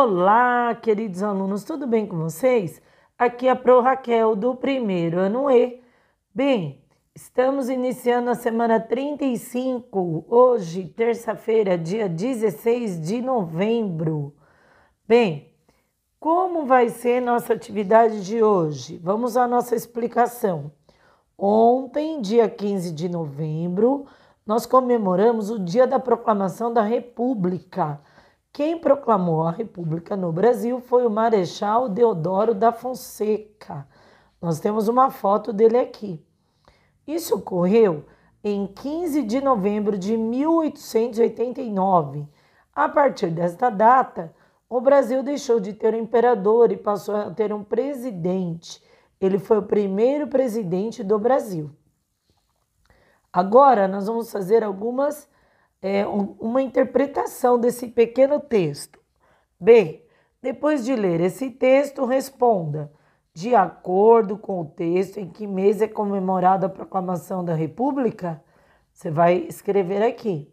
Olá, queridos alunos, tudo bem com vocês? Aqui é a Pro Raquel do primeiro ano E. Bem, estamos iniciando a semana 35, hoje, terça-feira, dia 16 de novembro. Bem, como vai ser nossa atividade de hoje? Vamos à nossa explicação. Ontem, dia 15 de novembro, nós comemoramos o Dia da Proclamação da República quem proclamou a República no Brasil foi o Marechal Deodoro da Fonseca. Nós temos uma foto dele aqui. Isso ocorreu em 15 de novembro de 1889. A partir desta data, o Brasil deixou de ter um imperador e passou a ter um presidente. Ele foi o primeiro presidente do Brasil. Agora nós vamos fazer algumas é, uma interpretação desse pequeno texto. B. Depois de ler esse texto, responda, de acordo com o texto, em que mês é comemorada a proclamação da República? Você vai escrever aqui.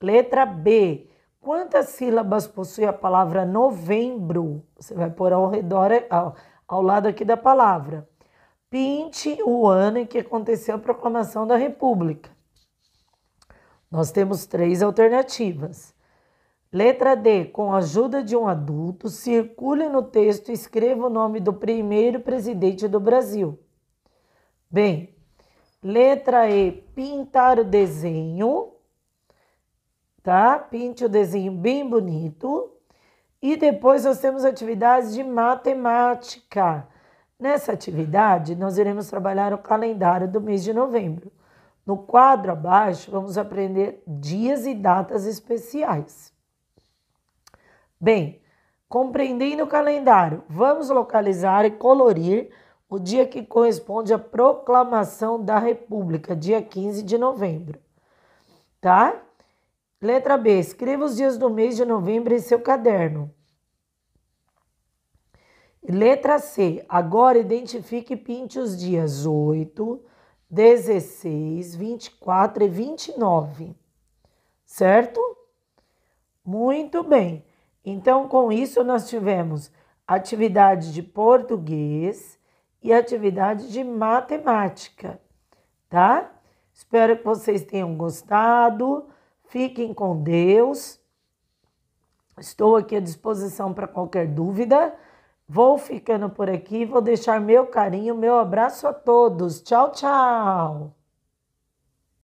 Letra B. Quantas sílabas possui a palavra novembro? Você vai pôr ao redor, ao, ao lado aqui da palavra. Pinte o ano em que aconteceu a proclamação da República. Nós temos três alternativas. Letra D, com a ajuda de um adulto, circule no texto e escreva o nome do primeiro presidente do Brasil. Bem, letra E, pintar o desenho, tá? Pinte o desenho bem bonito. E depois nós temos atividades de matemática. Nessa atividade, nós iremos trabalhar o calendário do mês de novembro. No quadro abaixo, vamos aprender dias e datas especiais. Bem, compreendendo o calendário, vamos localizar e colorir o dia que corresponde à proclamação da República, dia 15 de novembro. Tá? Letra B. Escreva os dias do mês de novembro em seu caderno. Letra C. Agora identifique e pinte os dias 8, 16, 24 e 29, certo? Muito bem. Então, com isso, nós tivemos atividade de português e atividade de matemática, tá? Espero que vocês tenham gostado. Fiquem com Deus. Estou aqui à disposição para qualquer dúvida. Vou ficando por aqui, vou deixar meu carinho, meu abraço a todos. Tchau, tchau!